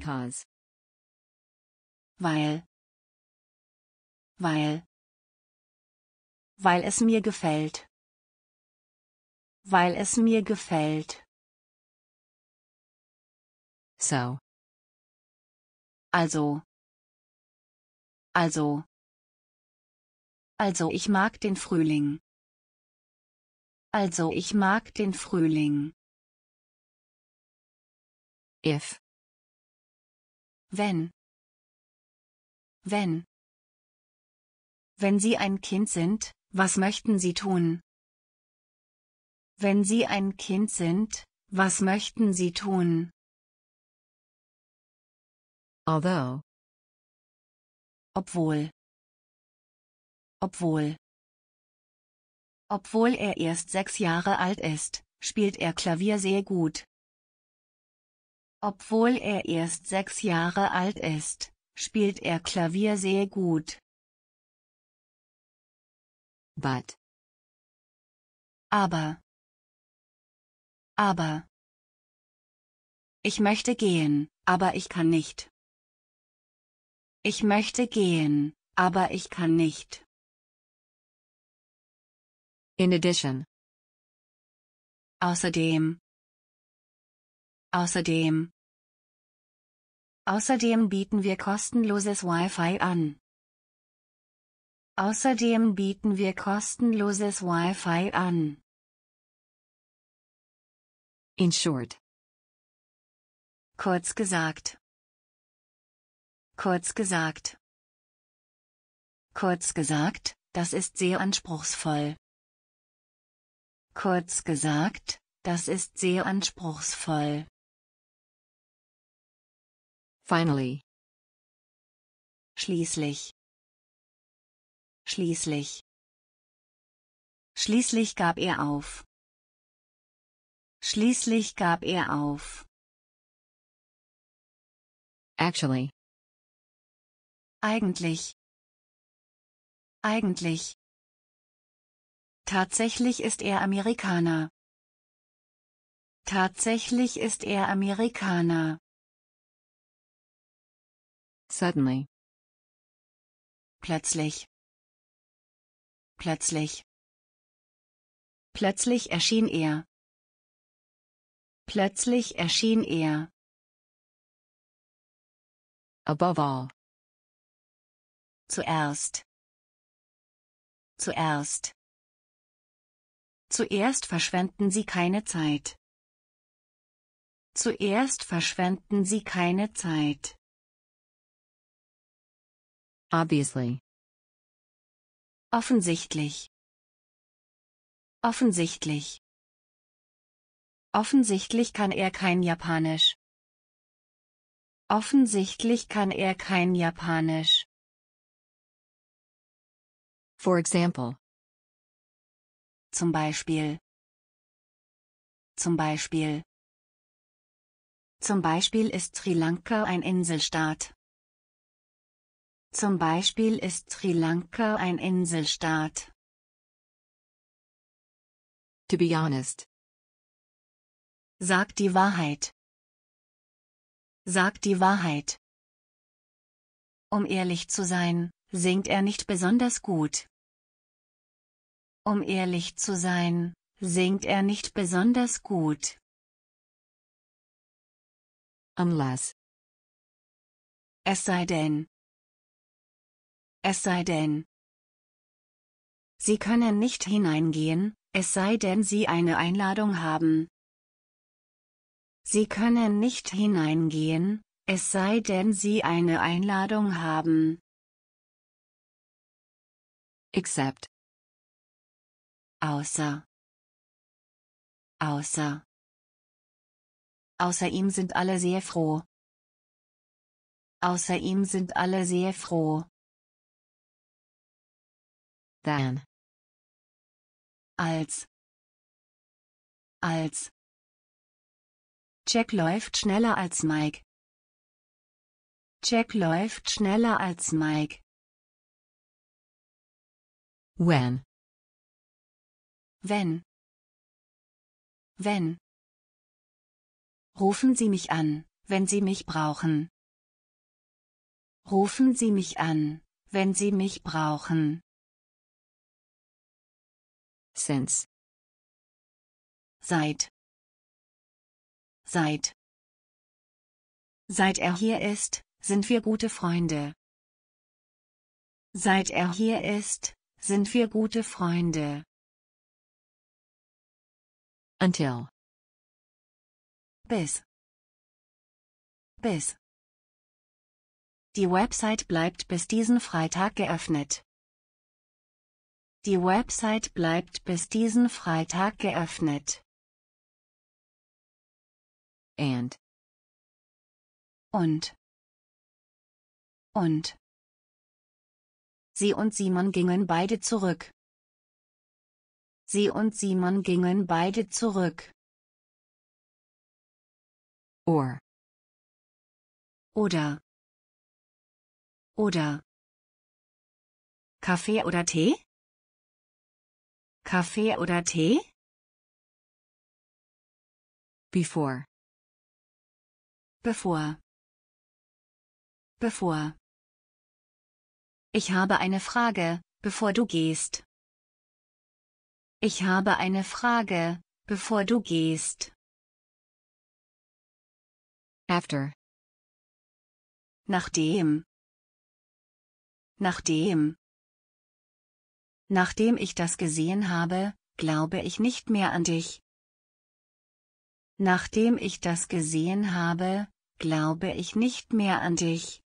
because weil weil weil es mir gefällt weil es mir gefällt so also also also ich mag den Frühling also ich mag den Frühling if wenn. Wenn. Wenn Sie ein Kind sind, was möchten Sie tun? Wenn Sie ein Kind sind, was möchten Sie tun? Although. Obwohl. Obwohl. Obwohl er erst sechs Jahre alt ist, spielt er Klavier sehr gut. Obwohl er erst sechs Jahre alt ist, spielt er Klavier sehr gut. But. Aber. Aber. Ich möchte gehen, aber ich kann nicht. Ich möchte gehen, aber ich kann nicht. In addition. Außerdem. Außerdem. Außerdem bieten wir kostenloses Wi-Fi an. Außerdem bieten wir kostenloses Wi-Fi an. In short. Kurz gesagt. Kurz gesagt. Kurz gesagt, das ist sehr anspruchsvoll. Kurz gesagt, das ist sehr anspruchsvoll. Finally. Schließlich. Schließlich. Schließlich gab er auf. Schließlich gab er auf. Actually. Eigentlich. Eigentlich. Tatsächlich ist er Amerikaner. Tatsächlich ist er Amerikaner. Suddenly. Plötzlich. Plötzlich. Plötzlich erschien er. Plötzlich erschien er. Above all. Zuerst. Zuerst. Zuerst verschwenden Sie keine Zeit. Zuerst verschwenden Sie keine Zeit. Obviously. Offensichtlich. Offensichtlich. Offensichtlich kann er kein Japanisch. Offensichtlich kann er kein Japanisch. For example. Zum Beispiel. Zum Beispiel. Zum Beispiel ist Sri Lanka ein Inselstaat. Zum Beispiel ist Sri Lanka ein Inselstaat. To be honest. Sag die Wahrheit. Sag die Wahrheit. Um ehrlich zu sein, singt er nicht besonders gut. Um ehrlich zu sein, singt er nicht besonders gut. Unless. Es sei denn, es sei denn, Sie können nicht hineingehen, es sei denn Sie eine Einladung haben. Sie können nicht hineingehen, es sei denn Sie eine Einladung haben. Except. Außer. Außer. Außer ihm sind alle sehr froh. Außer ihm sind alle sehr froh than als als Jack läuft schneller als Mike. Jack läuft schneller als Mike. When. Wenn. Wenn. Rufen Sie mich an, wenn Sie mich brauchen. Rufen Sie mich an, wenn Sie mich brauchen. Since. Seit. Seit. Seit er hier ist, sind wir gute Freunde. Seit er hier ist, sind wir gute Freunde. Until. Bis. Bis. Die Website bleibt bis diesen Freitag geöffnet. Die Website bleibt bis diesen Freitag geöffnet. And. Und. Und. Sie und Simon gingen beide zurück. Sie und Simon gingen beide zurück. Or. Oder. Oder. Kaffee oder Tee? Kaffee oder Tee? Before. Bevor. Bevor. Ich habe eine Frage, bevor du gehst. Ich habe eine Frage, bevor du gehst. After. Nachdem. Nachdem. Nachdem ich das gesehen habe, glaube ich nicht mehr an dich. Nachdem ich das gesehen habe, glaube ich nicht mehr an dich.